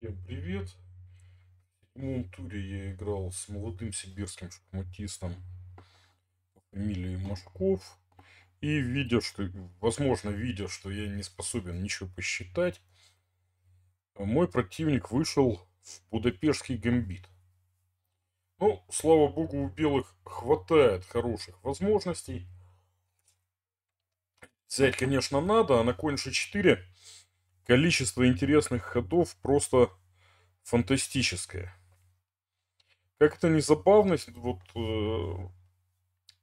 Всем привет! В седьмом туре я играл с молодым сибирским шахматистом по фамилии Машков. И видя, что, возможно, видя, что я не способен ничего посчитать, мой противник вышел в Будапештский гамбит. Ну, слава богу, у белых хватает хороших возможностей. Взять, конечно, надо, а на конь g4 количество интересных ходов просто фантастическое. Как это не забавно, вот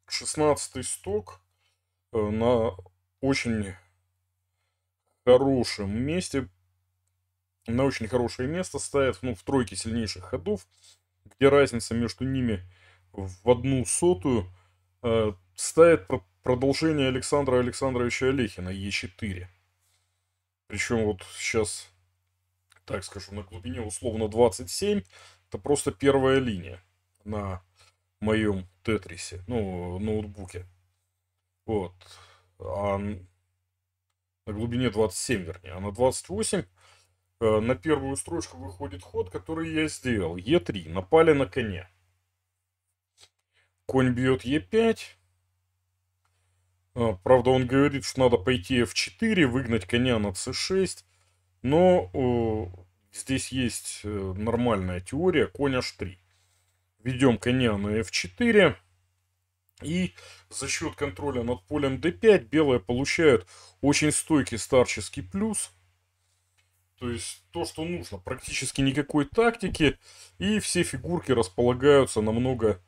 16 э, сток э, на очень хорошем месте, на очень хорошее место ставят, ну, в тройке сильнейших ходов, где разница между ними в одну сотую, э, ставит продолжение Александра Александровича Олехина Е4. Причем вот сейчас, так скажу, на глубине условно 27. Это просто первая линия на моем тетрисе, ну, ноутбуке. Вот. А на глубине 27, вернее, а на 28 э, на первую строчку выходит ход, который я сделал. Е3, напали на коня. Конь бьет Е5, Э, правда, он говорит, что надо пойти f4, выгнать коня на c6. Но о, э, здесь есть э, нормальная теория конь h3. Ведем коня на f4. И за счет контроля над полем d5 белые получают очень стойкий старческий плюс. То есть то, что нужно. Практически никакой тактики. И все фигурки располагаются намного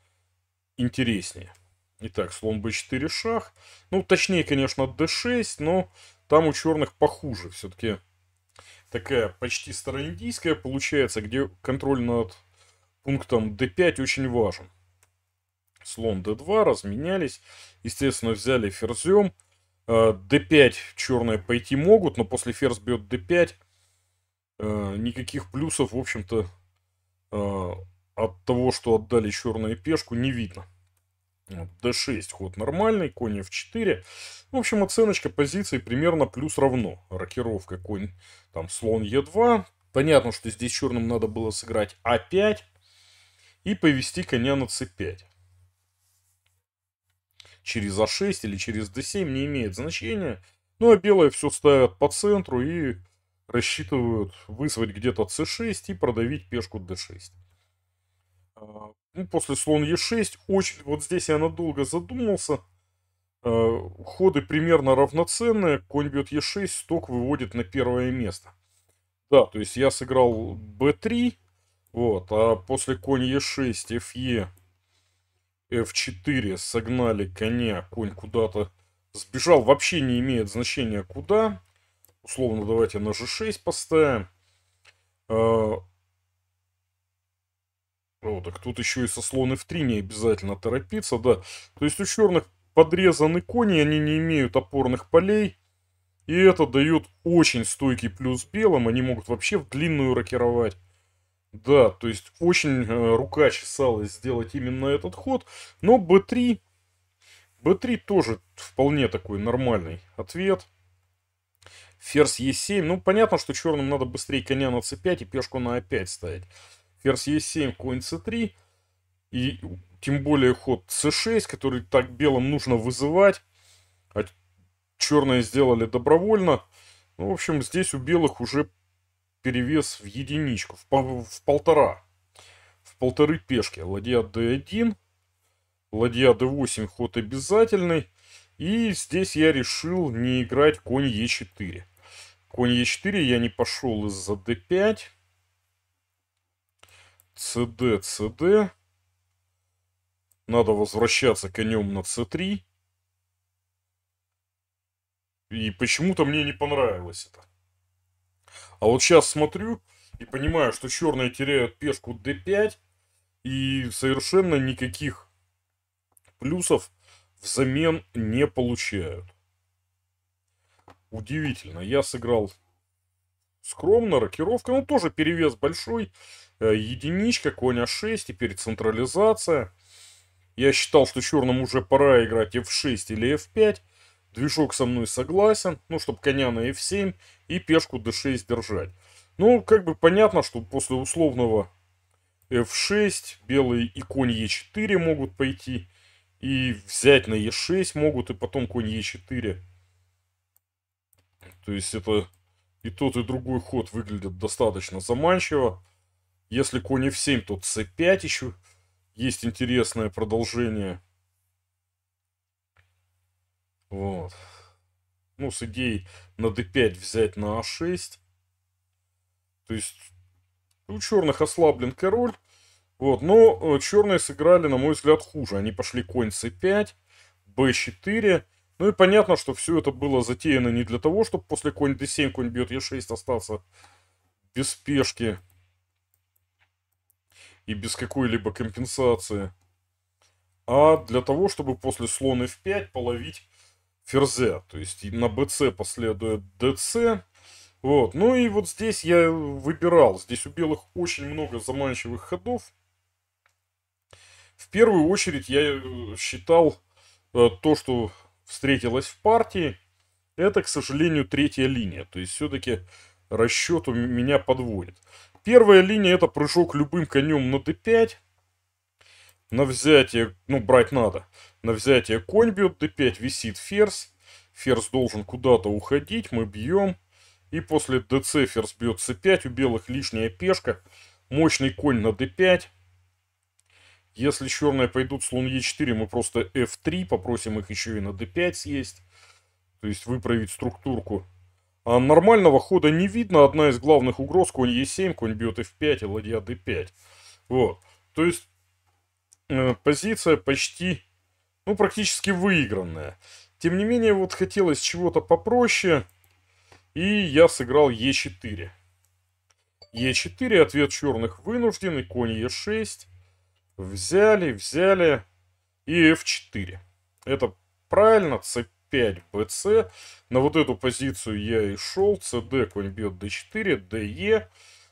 интереснее. Итак, слон b4 шах. Ну, точнее, конечно, d6, но там у черных похуже. Все-таки такая почти староиндийская получается, где контроль над пунктом d5 очень важен. Слон d2, разменялись. Естественно, взяли ферзем. d5 э, черные пойти могут, но после ферзь бьет d5 э, никаких плюсов, в общем-то, э, от того, что отдали черную пешку, не видно d6 ход нормальный, конь f4. В общем, оценочка позиции примерно плюс равно. Рокировка конь, там слон e2. Понятно, что здесь черным надо было сыграть a5 а и повести коня на c5. Через a6 а или через d7 не имеет значения. Ну а белые все ставят по центру и рассчитывают вызвать где-то c6 и продавить пешку d6. А, ну, после слон Е6, очень, вот здесь я надолго задумался. А, ходы примерно равноценные. Конь бьет Е6, сток выводит на первое место. Да, то есть я сыграл б 3 вот, а после конь e6, fe, ф 4 согнали коня, конь куда-то сбежал, вообще не имеет значения куда. Условно, давайте на g6 поставим. А, вот, так тут еще и со слон f3 не обязательно торопиться, да. То есть у черных подрезаны кони, они не имеют опорных полей. И это дает очень стойкий плюс белым. Они могут вообще в длинную рокировать. Да, то есть очень э, рука чесалась сделать именно этот ход. Но b3... b3 тоже вполне такой нормальный ответ. Ферзь e7. Ну, понятно, что черным надо быстрее коня на c5 и пешку на a5 ставить ферзь Е7, конь С3. И тем более ход С6, который так белым нужно вызывать. А черные сделали добровольно. Ну, в общем, здесь у белых уже перевес в единичку, в, в полтора. В полторы пешки. Ладья d1, ладья d8 ход обязательный. И здесь я решил не играть конь e4. Конь e4 я не пошел из-за d5 cd, cd. Надо возвращаться конем на c3. И почему-то мне не понравилось это. А вот сейчас смотрю и понимаю, что черные теряют пешку d5. И совершенно никаких плюсов взамен не получают. Удивительно. Я сыграл скромно, рокировка. Ну, тоже перевес большой. Э, единичка, коня 6, а теперь централизация. Я считал, что черным уже пора играть f6 или f5. Движок со мной согласен, ну, чтобы коня на f7 и пешку d6 держать. Ну, как бы понятно, что после условного f6 белые и конь e4 могут пойти. И взять на e6 могут, и потом конь e4. То есть это и тот, и другой ход выглядит достаточно заманчиво. Если конь f7, то c5 еще есть интересное продолжение. Вот. Ну, с идеей на d5 взять на a6. А то есть у черных ослаблен король. Вот, но э, черные сыграли, на мой взгляд, хуже. Они пошли конь c5, b4. Ну и понятно, что все это было затеяно не для того, чтобы после конь d7, конь бьет e6 остаться без пешки и без какой-либо компенсации, а для того, чтобы после слона f5 половить ферзя. То есть на bc последует dc. Вот. Ну и вот здесь я выбирал. Здесь у белых очень много заманчивых ходов. В первую очередь я э, считал э, то, что встретилось в партии. Это, к сожалению, третья линия. То есть все-таки расчет у меня подводит. Первая линия это прыжок любым конем на d5. На взятие, ну брать надо. На взятие конь бьет, d5 висит ферзь. Ферзь должен куда-то уходить, мы бьем. И после dc ферзь бьет c5, у белых лишняя пешка. Мощный конь на d5. Если черные пойдут слон e4, мы просто f3, попросим их еще и на d5 съесть. То есть выправить структурку а нормального хода не видно. Одна из главных угроз конь Е7, конь бьет F5 и ладья D5. Вот. То есть э, позиция почти, ну, практически выигранная. Тем не менее, вот хотелось чего-то попроще. И я сыграл Е4. Е4, ответ черных вынужден, и конь Е6. Взяли, взяли и F4. Это правильно, цепь 5 bc. На вот эту позицию я и шел. cd, конь бьет d4, de.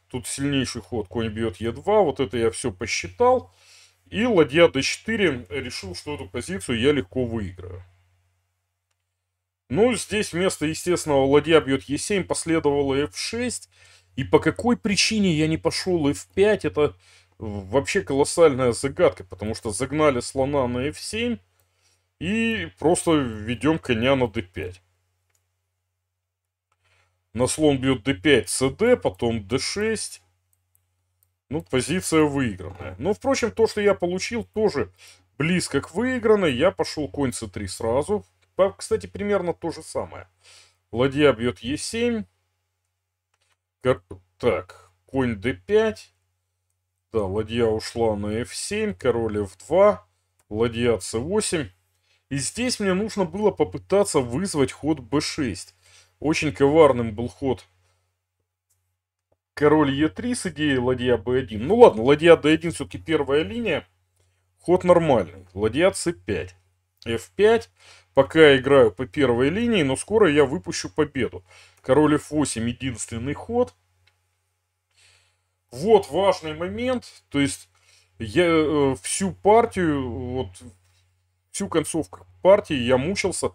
Тут сильнейший ход, конь бьет e2. Вот это я все посчитал. И ладья d4 э, решил, что эту позицию я легко выиграю. Ну, здесь вместо естественного ладья бьет e7 последовало f6. И по какой причине я не пошел f5, это вообще колоссальная загадка, потому что загнали слона на f7. И просто ведем коня на d5. На слон бьет d5, cd, потом d6. Ну, позиция выигранная. Но, впрочем, то, что я получил, тоже близко к выигранной. Я пошел конь c3 сразу. Кстати, примерно то же самое. Ладья бьет e7. Так, конь d5. Да, ладья ушла на f7, король f2, ладья c8. И здесь мне нужно было попытаться вызвать ход b6. Очень коварным был ход король e3 с идеей ладья b1. Ну ладно, ладья d1 все-таки первая линия. Ход нормальный. Ладья c5. f5. Пока я играю по первой линии, но скоро я выпущу победу. Король f8 единственный ход. Вот важный момент. То есть я э, всю партию, вот всю концовку партии я мучился.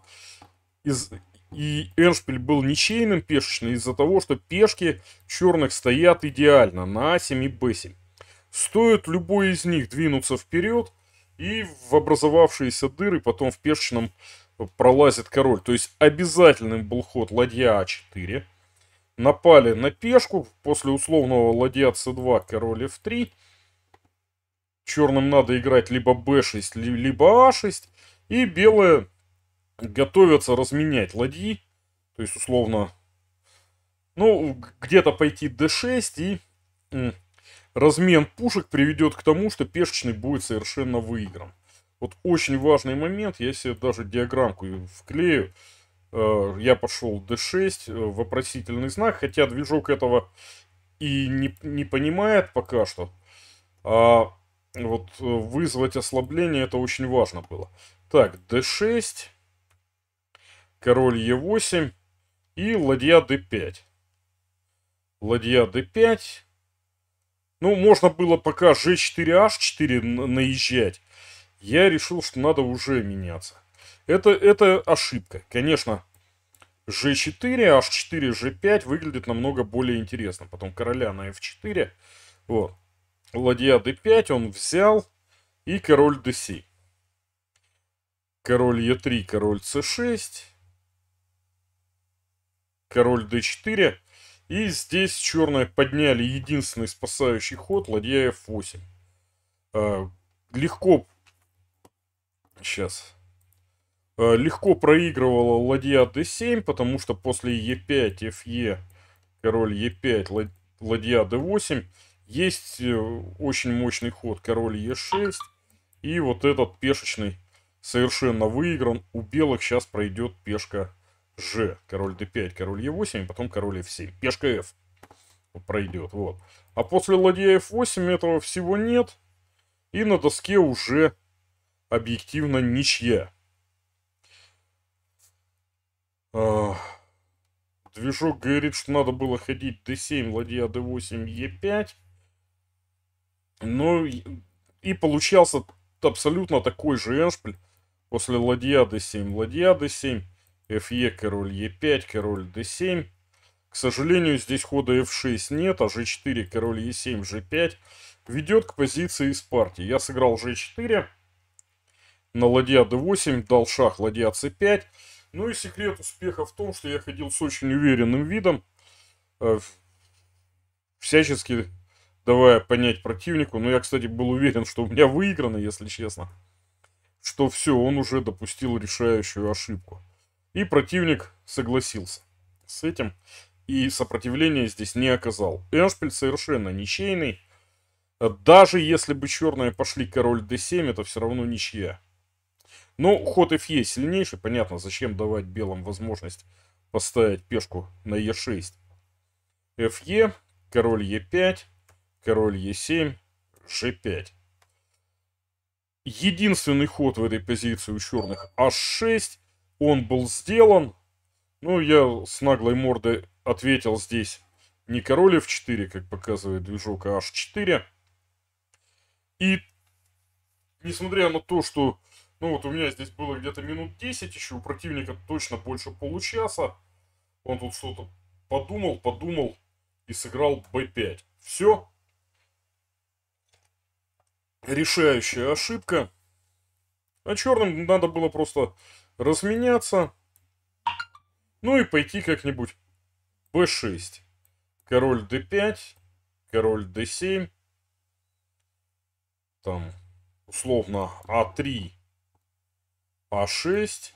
Из... И Эншпиль был ничейным пешечным из-за того, что пешки черных стоят идеально на А7 и Б7. Стоит любой из них двинуться вперед, и в образовавшиеся дыры потом в пешечном пролазит король. То есть обязательным был ход ладья А4. Напали на пешку, после условного ладья С2, король F3 черным надо играть либо b6, либо a6, а и белые готовятся разменять ладьи, то есть условно, ну, где-то пойти d6, и размен пушек приведет к тому, что пешечный будет совершенно выигран. Вот очень важный момент, я себе даже диаграммку вклею. Э, я пошел d6, э, вопросительный знак, хотя движок этого и не, не понимает пока что. А вот э, вызвать ослабление это очень важно было. Так, d6, король e8 и ладья d5. Ладья d5. Ну, можно было пока g4h4 наезжать. Я решил, что надо уже меняться. Это, это ошибка. Конечно, g4, h4, g5 выглядит намного более интересно. Потом короля на f4. Вот ладья d5 он взял и король d7. Король e3, король c6. Король d4. И здесь черные подняли единственный спасающий ход, ладья f8. А, легко... Сейчас. А, легко проигрывала ладья d7, потому что после e5, fe, король e5, ладья d8 есть э, очень мощный ход король Е6. И вот этот пешечный совершенно выигран. У белых сейчас пройдет пешка Ж. Король д 5 король е 8 потом король f7. Пешка f пройдет. Вот. А после ладья f8 этого всего нет. И на доске уже объективно ничья. А, движок говорит, что надо было ходить d7, ладья d8, e5. Ну, и получался абсолютно такой же эншпиль после ладья d7, ладья d7, fe, король e5, король d7. К сожалению, здесь хода f6 нет, а g4, король e7, g5 ведет к позиции из партии. Я сыграл g4, на ладья d8, дал шах, ладья c5. Ну и секрет успеха в том, что я ходил с очень уверенным видом, э, всячески давая понять противнику. Но ну, я, кстати, был уверен, что у меня выиграно, если честно. Что все, он уже допустил решающую ошибку. И противник согласился с этим. И сопротивления здесь не оказал. Эншпиль совершенно ничейный. Даже если бы черные пошли король d7, это все равно ничья. Но ну, ход fe сильнейший. Понятно, зачем давать белым возможность поставить пешку на e6. fe, король e5, король Е7, G5. Единственный ход в этой позиции у черных H6. Он был сделан. Ну, я с наглой мордой ответил здесь не король F4, как показывает движок, а H4. И несмотря на то, что ну вот у меня здесь было где-то минут 10 еще, у противника точно больше получаса. Он тут что-то подумал, подумал и сыграл b5. Все, решающая ошибка. А черным надо было просто разменяться. Ну и пойти как-нибудь b6. Король d5, король d7. Там, условно, a3, а a6.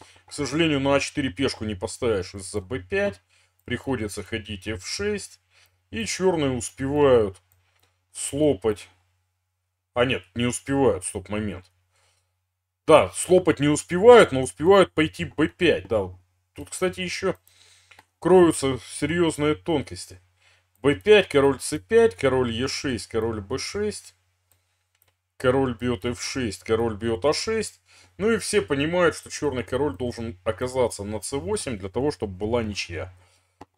А К сожалению, на а4 пешку не поставишь из-за b5. Приходится ходить f6. И черные успевают слопать а нет, не успевают, стоп, момент. Да, слопать не успевают, но успевают пойти b5, да. Тут, кстати, еще кроются серьезные тонкости. b5, король c5, король e6, король b6. Король бьет f6, король бьет a6. А ну и все понимают, что черный король должен оказаться на c8 для того, чтобы была ничья.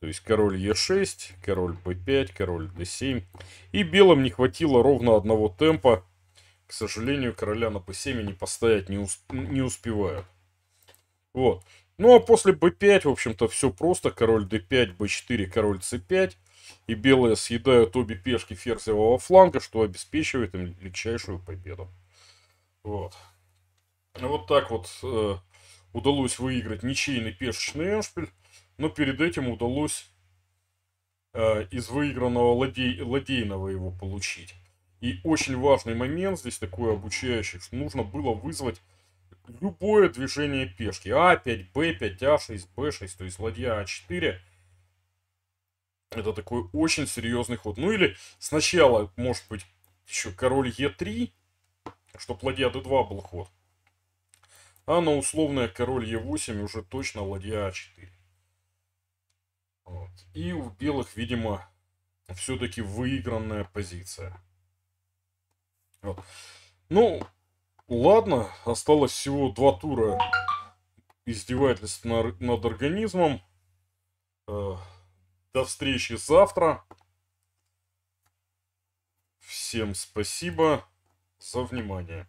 То есть король Е6, король b 5 король d 7 И белым не хватило ровно одного темпа. К сожалению, короля на b 7 не постоять не, усп не успевают. Вот. Ну а после b5, в общем-то, все просто. Король d5, b4, король c5. И белые съедают обе пешки ферзевого фланга, что обеспечивает им легчайшую победу. Вот. Ну, вот так вот э, удалось выиграть ничейный пешечный эншпиль. Но перед этим удалось э, из выигранного ладей, ладейного его получить. И очень важный момент здесь такой обучающий, что нужно было вызвать любое движение пешки. А5, Б5, А6, Б6, то есть ладья А4. Это такой очень серьезный ход. Ну или сначала, может быть, еще король Е3, чтобы ладья Д2 был ход. А на условное король Е8 уже точно ладья А4. И у белых, видимо, все-таки выигранная позиция. Вот. Ну, ладно, осталось всего два тура издевательств над, организмом. Э, до встречи завтра. Всем спасибо за внимание.